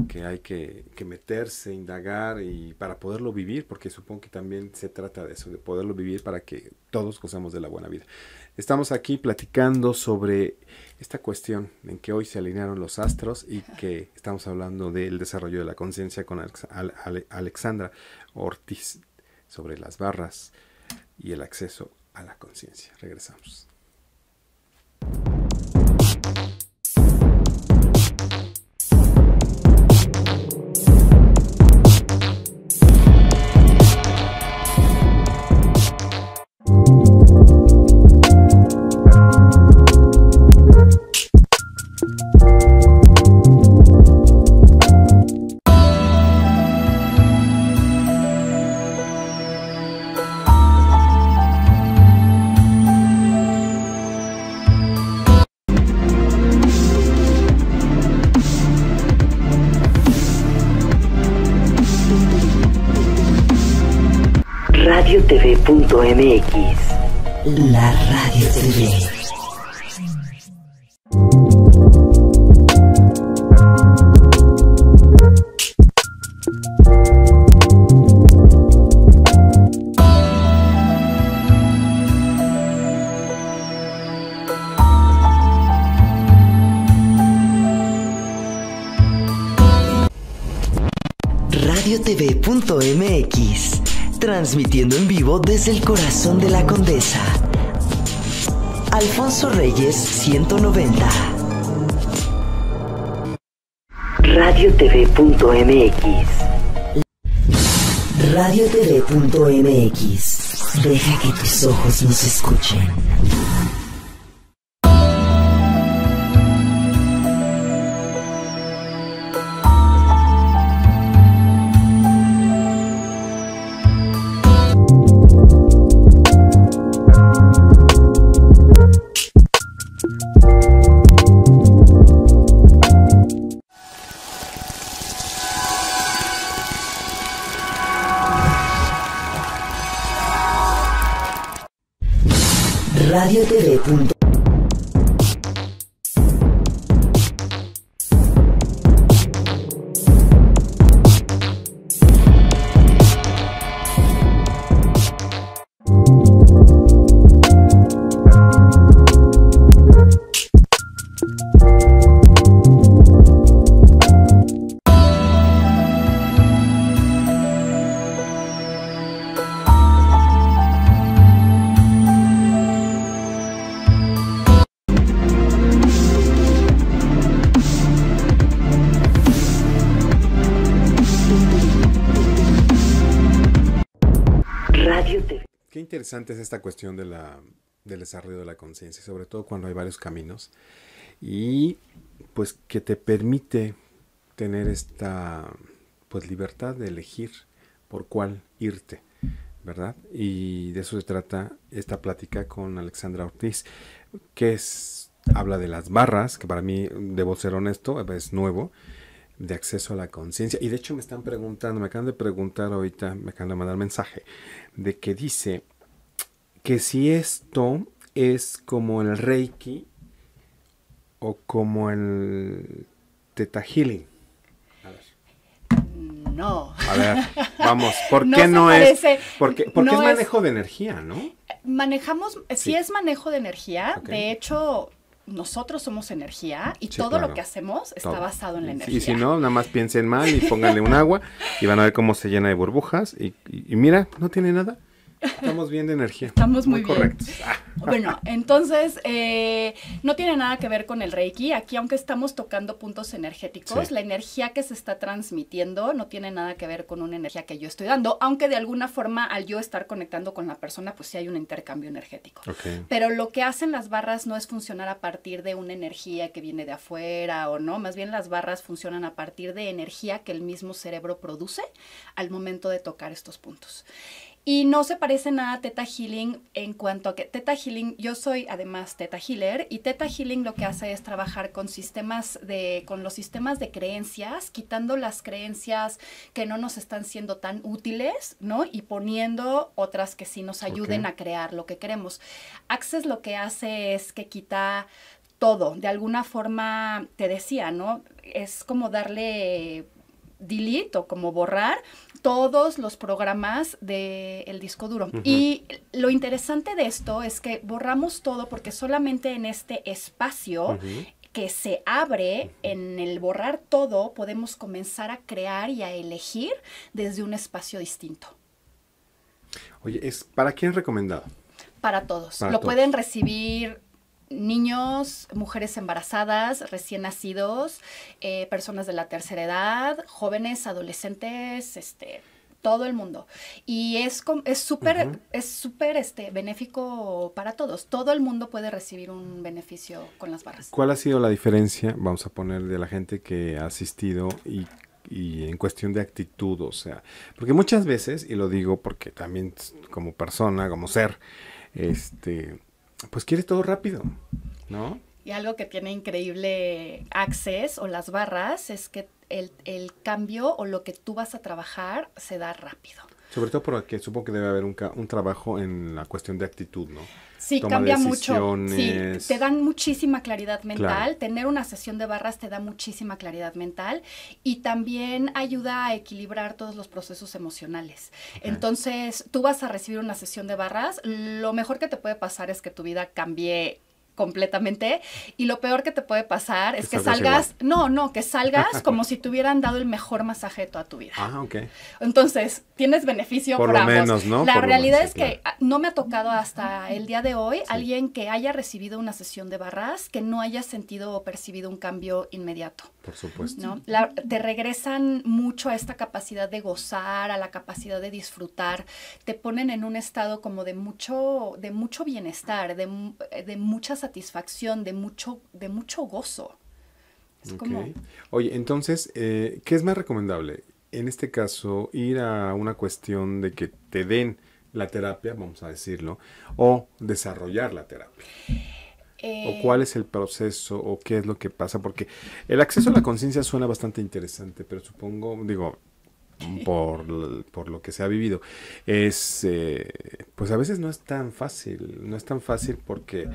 que hay que, meterse, indagar y para poderlo vivir, porque supongo que también se trata de eso, de poderlo vivir para que todos gozamos de la buena vida. Estamos aquí platicando sobre esta cuestión en que hoy se alinearon los astros y que estamos hablando del desarrollo de la conciencia con Alexandra Ortiz sobre las barras y el acceso a la conciencia. Regresamos. えっ www.radioestudiantil.mx La radio TV. radiotv.mx transmitiendo en vivo desde el corazón de la condesa. Alfonso Reyes 190. RadioTV.mx RadioTV.mx Deja que tus ojos nos escuchen. Qué interesante es esta cuestión de la, del desarrollo de la conciencia, sobre todo cuando hay varios caminos. Y pues que te permite tener esta pues libertad de elegir por cuál irte, ¿verdad? Y de eso se trata esta plática con Alexandra Ortiz, que es habla de las barras, que para mí debo ser honesto, es nuevo de acceso a la conciencia. Y de hecho me están preguntando, me acaban de preguntar ahorita, me acaban de mandar mensaje, de que dice que si esto es como el Reiki o como el Teta Healing. A ver. No. A ver, <laughs> vamos, ¿por qué no, es? Porque, porque es manejo de energía, ¿no? Eh, manejamos, si es manejo de energía. De hecho, nosotros somos energía y todo lo que hacemos está basado en la energía. Y si no, nada más piensen mal y pónganle un agua y van a ver cómo se llena de burbujas. y mira, no tiene nada. Estamos bien de energía. Estamos muy, bien. Correcto. <laughs> Bueno, entonces eh, no tiene nada que ver con el Reiki. Aquí, aunque estamos tocando puntos energéticos, la energía que se está transmitiendo no tiene nada que ver con una energía que yo estoy dando, aunque de alguna forma al yo estar conectando con la persona, pues sí hay un intercambio energético. Pero lo que hacen las barras no es funcionar a partir de una energía que viene de afuera o no, más bien las barras funcionan a partir de energía que el mismo cerebro produce al momento de tocar estos puntos. Y no se parece nada a Teta Healing en cuanto a que Teta Healing, yo soy además Teta Healer y Teta Healing lo que hace es trabajar con sistemas de, con los sistemas de creencias, quitando las creencias que no nos están siendo tan útiles, ¿no? Y poniendo otras que sí nos ayuden a crear lo que queremos. Access lo que hace es que quita todo, de alguna forma te decía, ¿no? Es como darle delete o como borrar todos los programas del disco duro. Y lo interesante de esto es que borramos todo porque solamente en este espacio que se abre en el borrar todo, podemos comenzar a crear y a elegir desde un espacio distinto. Oye, ¿es para quién recomendado? Para todos. lo pueden recibir niños, mujeres embarazadas, recién nacidos, eh, personas de la tercera edad, jóvenes, adolescentes, este todo el mundo. Y es es súper es súper este benéfico para todos. Todo el mundo puede recibir un beneficio con las barras. ¿Cuál ha sido la diferencia, vamos a poner, de la gente que ha asistido y y en cuestión de actitud, o sea, porque muchas veces, y lo digo porque también como persona, como ser, este, pues quiere todo rápido, ¿no? Y algo que tiene increíble Access o las barras es que el, cambio o lo que tú vas a trabajar se da rápido. Sobre todo porque supongo que debe haber un, un trabajo en la cuestión de actitud, ¿no? Sí, cambia mucho. Sí, te dan muchísima claridad mental. Tener una sesión de barras te da muchísima claridad mental y también ayuda a equilibrar todos los procesos emocionales. Entonces, tú vas a recibir una sesión de barras, lo mejor que te puede pasar es que tu vida cambie completamente. Y lo peor que te puede pasar es que, salgas, no, no, que <laughs> salgas como si te hubieran dado el mejor masaje de toda tu vida. Ah, Entonces, tienes beneficio por, lo Menos, ¿no? La realidad es que no me ha tocado hasta el día de hoy alguien que haya recibido una sesión de barras que no haya sentido o percibido un cambio inmediato. Por supuesto. ¿no? La, te regresan mucho a esta capacidad de gozar, a la capacidad de disfrutar, te ponen en un estado como de mucho, de mucho bienestar, de, de muchas satisfacción, de mucho, de mucho gozo. Oye, entonces, eh, ¿qué es más recomendable? En este caso, ir a una cuestión de que te den la terapia, vamos a decirlo, o desarrollar la terapia. ¿O eh, cuál es el proceso o qué es lo que pasa? Porque el acceso a la conciencia suena bastante interesante, pero supongo, digo, <laughs> por, lo que se ha vivido. Es, eh, pues a veces no es tan fácil, no es tan fácil porque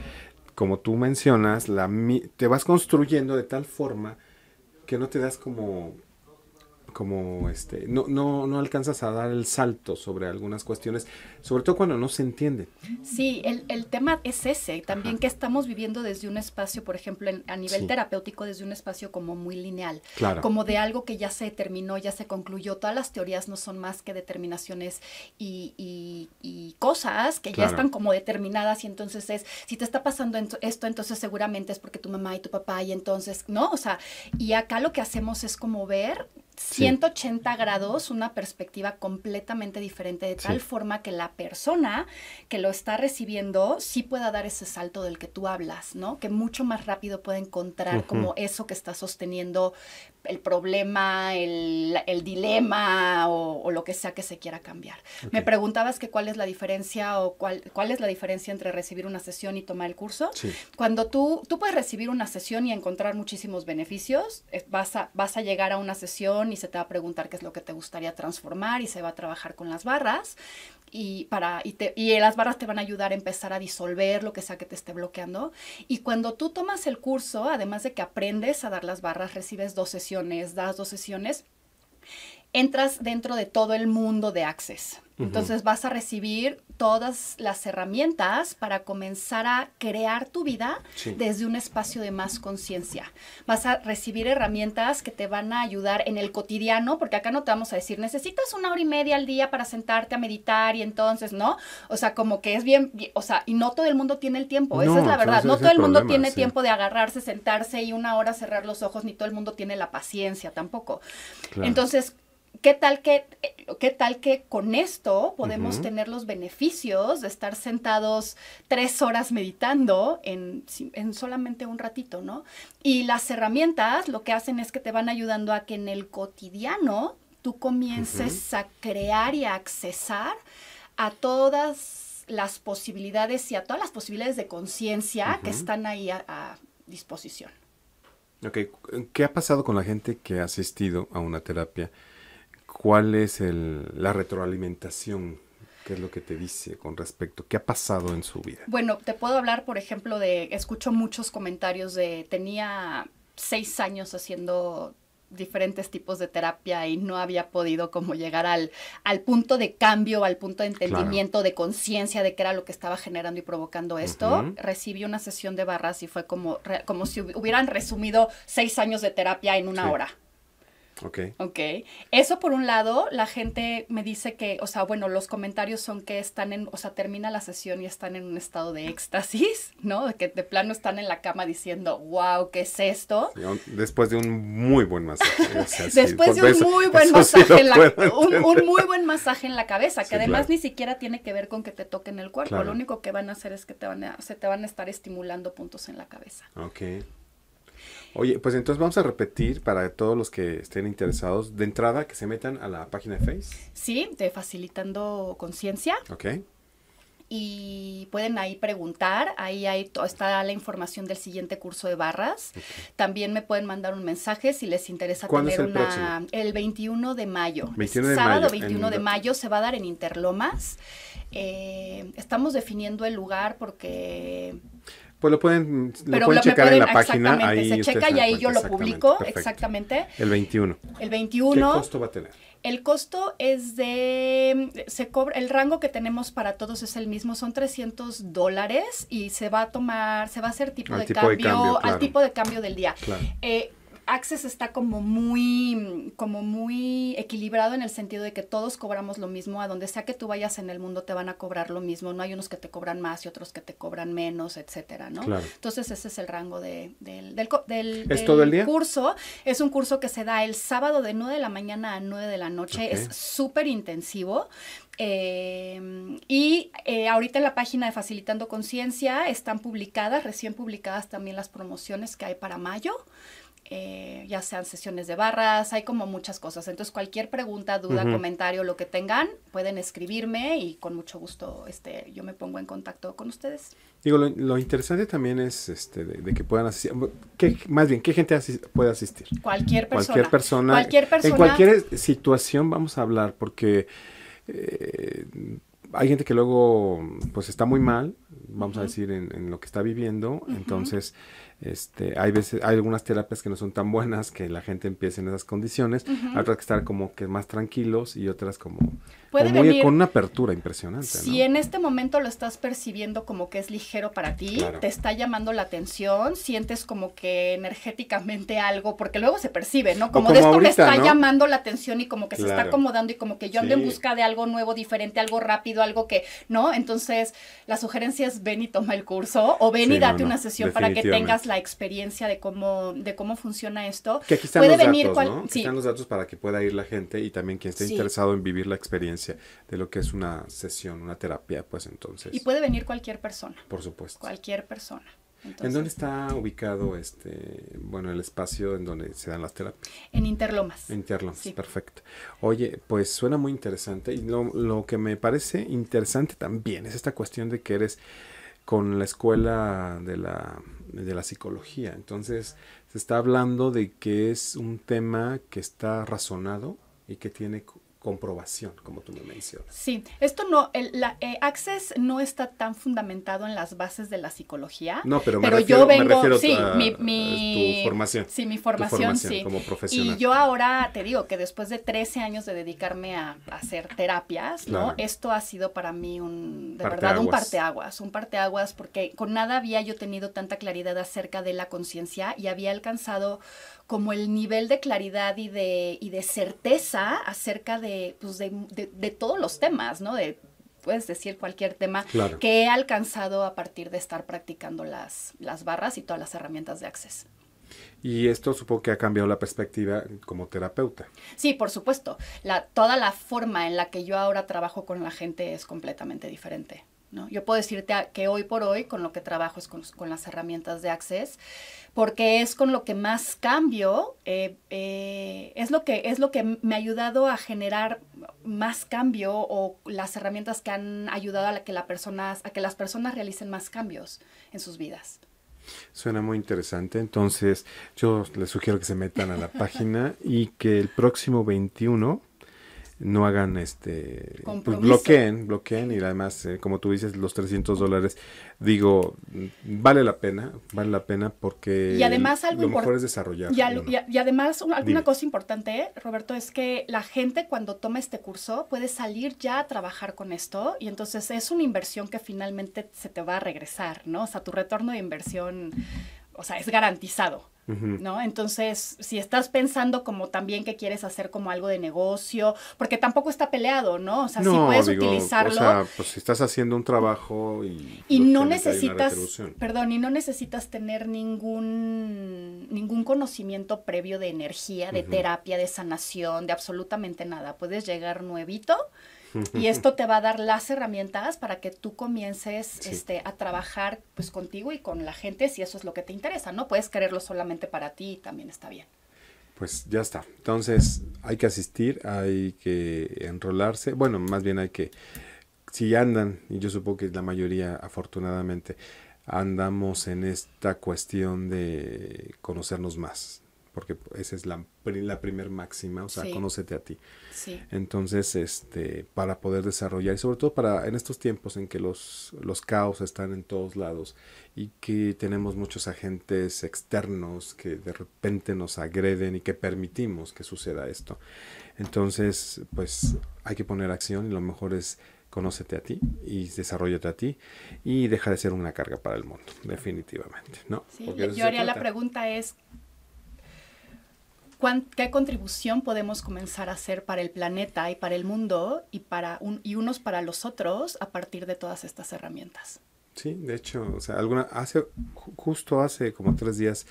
como tú mencionas, la, te vas construyendo de tal forma que no te das como como este, no, no, no alcanzas a dar el salto sobre algunas cuestiones, sobre todo cuando no se entiende. Sí, el, el tema es ese, también que estamos viviendo desde un espacio, por ejemplo, a nivel terapéutico, desde un espacio como muy lineal, claro. como de algo que ya se determinó, ya se concluyó, todas las teorías no son más que determinaciones y, y, cosas que ya están como determinadas y entonces es, si te está pasando esto, entonces seguramente es porque tu mamá y tu papá y entonces, ¿no? O sea, y acá lo que hacemos es como ver 180 grados, una perspectiva completamente diferente, de tal forma que la persona que lo está recibiendo sí pueda dar ese salto del que tú hablas, ¿no? Que mucho más rápido puede encontrar como eso que está sosteniendo el problema, el, dilema o, lo que sea que se quiera cambiar. Me preguntabas que cuál es la diferencia o cuál, cuál es la diferencia entre recibir una sesión y tomar el curso. Cuando tú, tú puedes recibir una sesión y encontrar muchísimos beneficios, eh, vas vas a llegar a una sesión y se te va a preguntar qué es lo que te gustaría transformar y se va a trabajar con las barras y, para, las barras te van a ayudar a empezar a disolver lo que sea que te esté bloqueando. Y cuando tú tomas el curso, además de que aprendes a dar las barras, recibes dos sesiones, das dos sesiones entras dentro de todo el mundo de Access. Entonces vas a recibir todas las herramientas para comenzar a crear tu vida desde un espacio de más conciencia. Vas a recibir herramientas que te van a ayudar en el cotidiano, porque acá no te vamos a decir, necesitas una hora y media al día para sentarte a meditar y entonces, ¿no? O sea, como que es bien, o sea, y no todo el mundo tiene el tiempo, esa es la verdad, no todo el mundo tiene tiempo de agarrarse, sentarse y una hora cerrar los ojos, ni todo el mundo tiene la paciencia tampoco. Entonces, ¿Qué tal, que, ¿Qué tal que con esto podemos tener los beneficios de estar sentados tres horas meditando en, solamente un ratito, Y las herramientas lo que hacen es que te van ayudando a que en el cotidiano tú comiences a crear y a accesar a todas las posibilidades y a todas las posibilidades de conciencia que están ahí a, disposición. ¿qué ha pasado con la gente que ha asistido a una terapia? cuál es la retroalimentación ¿Qué es lo que te dice con respecto? ¿Qué ha pasado en su vida? Bueno, te puedo hablar, por ejemplo, de, escucho muchos comentarios de, tenía seis años haciendo diferentes tipos de terapia y no había podido como llegar al, punto de cambio, al punto de entendimiento, de conciencia de qué era lo que estaba generando y provocando esto. Recibí una sesión de barras y fue como, si hubieran resumido seis años de terapia en una hora. Ok. Ok. Eso por un lado, la gente me dice que, o sea, bueno, los comentarios son que están en, o sea, termina la sesión y están en un estado de éxtasis, ¿no? De que de plano están en la cama diciendo, wow, ¿qué es esto? después de un muy buen masaje. después de un muy buen masaje, en la, cabeza, que además ni siquiera tiene que ver con que te toquen el cuerpo. Lo único que van a hacer es que te van se te van a estar estimulando puntos en la cabeza. Ok. Oye, pues entonces vamos a repetir para todos los que estén interesados, de entrada que se metan a la página de Face. Sí, de Facilitando Conciencia. Ok. Y pueden ahí preguntar, ahí hay, está la información del siguiente curso de barras. También me pueden mandar un mensaje si les interesa ¿Cuándo tener es el una... El 21 de mayo. 21 de Sábado mayo, 21 de mayo se va a dar en Interlomas. Eh, estamos definiendo el lugar porque... Pues lo pueden, lo checar en la página. Ahí se checa y ahí yo lo publico. Exactamente. El 21. El 21. ¿Qué costo va a tener? El costo es de, se cobra, el rango que tenemos para todos es el mismo, son 300 dólares y se va a tomar, se va a hacer tipo, de, cambio, al tipo de cambio del día. Claro. Eh, Access está como muy, como muy equilibrado en el sentido de que todos cobramos lo mismo, a donde sea que tú vayas en el mundo te van a cobrar lo mismo, no hay unos que te cobran más y otros que te cobran menos, etcétera, ¿no? Entonces ese es el rango del, del, ¿Es todo el día? curso. Es un curso que se da el sábado de 9 de la mañana a 9 de la noche, es súper intensivo. Eh, y eh, ahorita en la página de Facilitando Conciencia están publicadas, recién publicadas también las promociones que hay para mayo. Eh, ya sean sesiones de barras, hay como muchas cosas. Entonces, cualquier pregunta, duda, comentario, lo que tengan, pueden escribirme y con mucho gusto este, yo me pongo en contacto con ustedes. Digo, lo, interesante también es este, de, que puedan asistir, más bien, ¿qué gente puede asistir? Cualquier persona. Cualquier persona. En cualquier situación vamos a hablar, porque... Eh, hay gente que luego pues está muy mal, vamos a decir, en, lo que está viviendo, entonces este, hay veces, hay algunas terapias que no son tan buenas que la gente empiece en esas condiciones, otras que estar como que más tranquilos y otras como Puede venir con una apertura impresionante. Si en este momento lo estás percibiendo como que es ligero para ti, te está llamando la atención, sientes como que energéticamente algo, porque luego se percibe, ¿no? Como, de esto me está llamando la atención y como que se está acomodando y como que yo ando en busca de algo nuevo, diferente, algo rápido, algo que, ¿no? Entonces, la sugerencia es ven y toma el curso o ven y date una sesión para que tengas la experiencia de cómo de cómo funciona esto. Que aquí Puede venir aquí están los datos para que pueda ir la gente y también quien esté interesado en vivir la experiencia de lo que es una sesión, una terapia, pues entonces. Y puede venir cualquier persona. Por supuesto. Cualquier persona. ¿En dónde está ubicado este, bueno, el espacio en donde se dan las terapias? En Interlomas. Interlomas, perfecto. Oye, pues suena muy interesante y lo, lo que me parece interesante también es esta cuestión de que eres con la escuela de la, de la psicología. Entonces, se está hablando de que es un tema que está razonado y que tiene comprobación, como tú me mencionas. Sí, esto no, el, la, eh, Access no está tan fundamentado en las bases de la psicología. No, pero, me pero refiero, yo vengo, sí, a, mi, mi, tu formación. Sí, mi formación, sí. Como Y yo ahora te digo que después de 13 años de dedicarme a, hacer terapias, ¿no? Esto ha sido para mí un, de verdad, un parteaguas, un parteaguas, porque con nada había yo tenido tanta claridad acerca de la conciencia y había alcanzado como el nivel de claridad y de, y de certeza acerca de, pues de, todos los temas, ¿no? De, puedes decir cualquier tema que he alcanzado a partir de estar practicando las, las barras y todas las herramientas de Access. Y esto supongo que ha cambiado la perspectiva como terapeuta. Sí, por supuesto. La, toda la forma en la que yo ahora trabajo con la gente es completamente diferente. Yo puedo decirte que hoy por hoy con lo que trabajo es con, las herramientas de Access, porque es con lo que más cambio, eh, eh, es, lo que, es lo que me ha ayudado a generar más cambio o las herramientas que han ayudado a, que, la personas, a que las personas realicen más cambios en sus vidas. Suena muy interesante. Entonces, yo les sugiero que se metan a la <laughs> página y que el próximo 21 no hagan este pues, bloqueen bloqueen y además eh, como tú dices los 300 dólares digo vale la pena vale la pena porque y además algo lo mejor es desarrollar y, además alguna cosa importante eh, Roberto es que la gente cuando toma este curso puede salir ya a trabajar con esto y entonces es una inversión que finalmente se te va a regresar no o sea tu retorno de inversión o sea es garantizado ¿no? Entonces, si estás pensando como también que quieres hacer como algo de negocio, porque tampoco está peleado, ¿no? O sea, si puedes utilizarlo. O sea, pues si estás haciendo un trabajo y. Y no necesitas. Perdón, y no necesitas tener ningún, ningún conocimiento previo de energía, de terapia, de sanación, de absolutamente nada. Puedes llegar nuevito y <laughs> esto te va a dar las herramientas para que tú comiences este, a trabajar pues contigo y con la gente si eso es lo que te interesa, ¿no? Puedes quererlo solamente para ti también está bien. Pues ya está. Entonces hay que asistir, hay que enrolarse. Bueno, más bien hay que, si andan, y yo supongo que la mayoría afortunadamente, andamos en esta cuestión de conocernos más, porque esa es la, la primer máxima, o sea, conócete a ti. Entonces, este, para poder desarrollar, y sobre todo para en estos tiempos en que los, los caos están en todos lados y que tenemos muchos agentes externos que de repente nos agreden y que permitimos que suceda esto. Entonces, pues hay que poner acción y lo mejor es conócete a ti y desarrollate a ti y deja de ser una carga para el mundo, definitivamente, ¿no? yo haría la pregunta es, qué contribución podemos comenzar a hacer para el planeta y para el mundo y, para un, y unos para los otros a partir de todas estas herramientas. Sí, de hecho, o sea, alguna, hace, justo hace como tres días,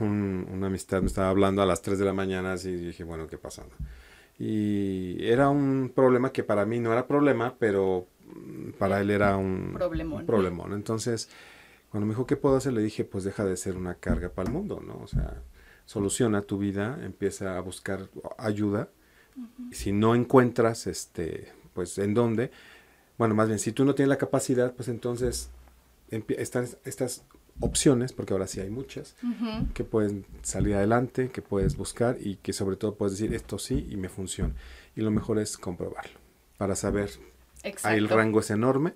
un, una amistad me estaba hablando a las tres de la mañana, así dije, bueno, ¿qué pasa? Y era un problema que para mí no era problema, pero para él era un problemón. Un problemón. Entonces, cuando me dijo, ¿qué puedo hacer? Le dije, pues deja de ser una carga para el mundo, ¿no? O sea, soluciona tu vida, empieza a buscar ayuda. Si no encuentras, este, pues, en dónde, bueno, más bien, si tú no tienes la capacidad, pues entonces están estas opciones, porque ahora sí hay muchas, que pueden salir adelante, que puedes buscar y que sobre todo puedes decir esto sí y me funciona. Y lo mejor es comprobarlo para saber. Exacto. Ahí el rango es enorme,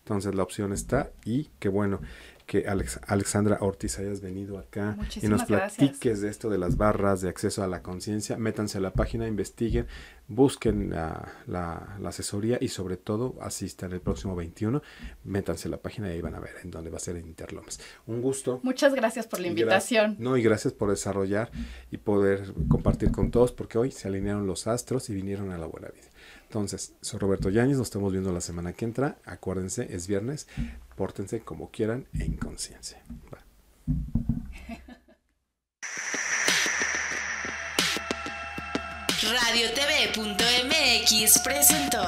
entonces la opción está y qué bueno que Alexandra Ortiz hayas venido acá y nos platiques de esto de las barras de acceso a la conciencia. Métanse a la página, investiguen, busquen la, la, asesoría y sobre todo asistan el próximo 21. Métanse a la página y ahí van a ver en dónde va a ser en Interlomas. Un gusto. Muchas gracias por la invitación. no, y gracias por desarrollar y poder compartir con todos porque hoy se alinearon los astros y vinieron a la buena vida. Entonces, soy Roberto Yáñez, nos estamos viendo la semana que entra. Acuérdense, es viernes, pórtense como quieran en conciencia. RadioTV.mx presentó